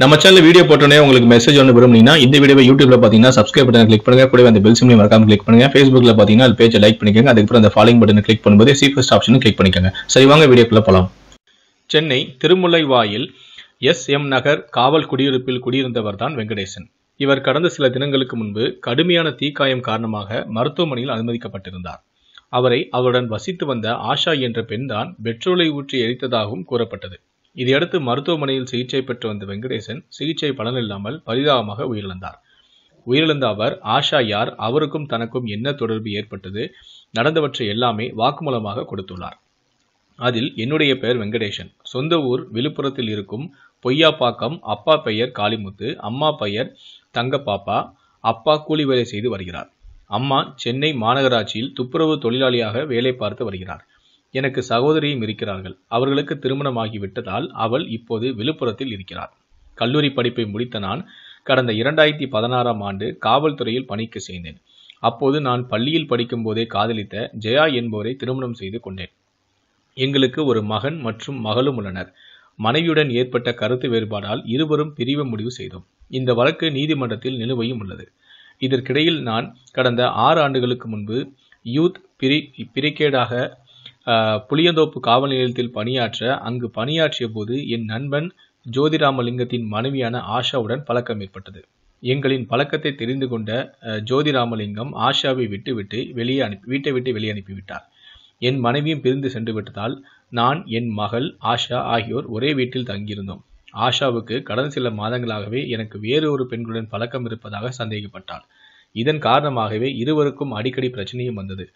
நம்ம channel video போட்டோன்னே உங்களுக்கு மெசேஜ் ஒன்று விரும்புனீங்கன்னா இந்த வீடியோ யூடியூப்ல பார்த்தீங்கன்னா சப்ஸ்கிரைப் பட்டன் கிளிக் பண்ணுங்க கூட அந்த பெல் சிம்லையும் மறக்காம கிளிக் பண்ணுங்க ஃபேஸ்புக்ல பார்த்தீங்கன்னா அது பேஜை லைக் பண்ணிக்கோங்க அதுக்கப்புறம் அந்த ஃபாலோ பட்டன் கிளிக் பண்ணும்போது சீஃபஸ்ட் ஆப்ஷனும் கிளிக் பண்ணிக்கோங்க சரி வாங்க வீடியோக்குள்ள போலாம் சென்னை திருமுலை வாயில் எஸ் எம் நகர் காவல் குடியிருப்பில் குடியிருந்தவர் தான் வெங்கடேசன் இவர் கடந்த சில தினங்களுக்கு முன்பு கடுமையான தீக்காயம் காரணமாக மருத்துவமனையில் அனுமதிக்கப்பட்டிருந்தார் அவரை அவருடன் வசித்து வந்த ஆஷா என்ற பெண்தான் பெட்ரோலை ஊற்றி எரித்ததாகவும் கூறப்பட்டது இதையடுத்து மருத்துவமனையில் சிகிச்சை பெற்று வந்த வெங்கடேசன் சிகிச்சை பலனில்லாமல் பரிதாபமாக உயிரிழந்தார் உயிரிழந்த அவர் ஆஷா யார் அவருக்கும் தனக்கும் என்ன தொடர்பு ஏற்பட்டது நடந்தவற்றை எல்லாமே வாக்குமூலமாக கொடுத்துள்ளார் அதில் என்னுடைய பெயர் வெங்கடேசன் சொந்த ஊர் விழுப்புரத்தில் இருக்கும் பொய்யாப்பாக்கம் அப்பா பெயர் காளிமுத்து அம்மா பெயர் தங்கப்பாப்பா அப்பா கூலி வேலை செய்து வருகிறார் அம்மா சென்னை மாநகராட்சியில் துப்புரவு தொழிலாளியாக வேலை பார்த்து வருகிறார் எனக்கு சகோதரியும் இருக்கிறார்கள் அவர்களுக்கு திருமணமாகிவிட்டதால் அவள் இப்போது விழுப்புரத்தில் இருக்கிறார் கல்லூரி படிப்பை முடித்த நான் கடந்த இரண்டாயிரத்தி பதினாறாம் ஆண்டு காவல்துறையில் பணிக்கு சேர்ந்தேன் அப்போது நான் பள்ளியில் படிக்கும் போதே காதலித்த ஜெயா என்பவரை திருமணம் செய்து கொண்டேன் எங்களுக்கு ஒரு மகன் மற்றும் மகளும் உள்ளனர் மனைவியுடன் ஏற்பட்ட கருத்து வேறுபாடால் இருவரும் பிரிவு முடிவு செய்தோம் இந்த வழக்கு நீதிமன்றத்தில் நிலுவையும் உள்ளது இதற்கிடையில் நான் கடந்த ஆறு ஆண்டுகளுக்கு முன்பு யூத் பிரி பிரிகேடாக புளியந்தோப்பு காவல் நிலையத்தில் பணியாற்ற அங்கு பணியாற்றிய போது என் நண்பன் ஜோதிராமலிங்கத்தின் மனைவியான ஆஷாவுடன் பழக்கம் ஏற்பட்டது எங்களின் பழக்கத்தை தெரிந்து கொண்ட ஜோதிராமலிங்கம் ஆஷாவை விட்டுவிட்டு வெளியே அனுப்பி வீட்டை விட்டு வெளியே அனுப்பிவிட்டார் என் மனைவியும் பிரிந்து சென்று விட்டதால் நான் என் மகள் ஆஷா ஆகியோர் ஒரே வீட்டில் தங்கியிருந்தோம் ஆஷாவுக்கு கடந்த சில மாதங்களாகவே எனக்கு வேறு ஒரு பெண்களுடன் பழக்கம் இருப்பதாக சந்தேகப்பட்டாள் இதன் காரணமாகவே இருவருக்கும் அடிக்கடி பிரச்சனையும் வந்தது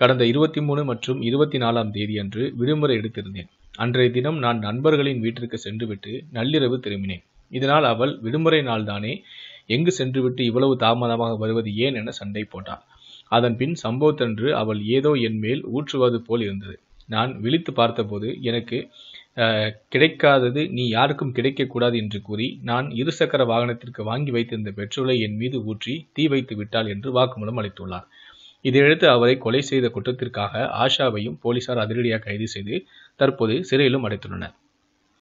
கடந்த இருபத்தி மூணு மற்றும் இருபத்தி நாலாம் தேதி அன்று விடுமுறை எடுத்திருந்தேன் அன்றைய தினம் நான் நண்பர்களின் வீட்டிற்கு சென்றுவிட்டு நள்ளிரவு திரும்பினேன் இதனால் அவள் விடுமுறை நாள்தானே எங்கு சென்றுவிட்டு இவ்வளவு தாமதமாக வருவது ஏன் என சண்டை போட்டாள் அதன் பின் சம்பவத்தன்று அவள் ஏதோ என் மேல் ஊற்றுவது போல் இருந்தது நான் விழித்து பார்த்தபோது எனக்கு கிடைக்காதது நீ யாருக்கும் கிடைக்கக்கூடாது என்று கூறி நான் இருசக்கர வாகனத்திற்கு வாங்கி வைத்திருந்த பெட்ரோலை என் மீது ஊற்றி தீ வைத்து விட்டாள் என்று வாக்குமூலம் அளித்துள்ளார் இதையடுத்து அவரை கொலை செய்த குற்றத்திற்காக ஆஷாவையும் போலீசார் அதிரடியாக கைது செய்து தற்போது சிறையிலும் அடைத்துள்ளனர்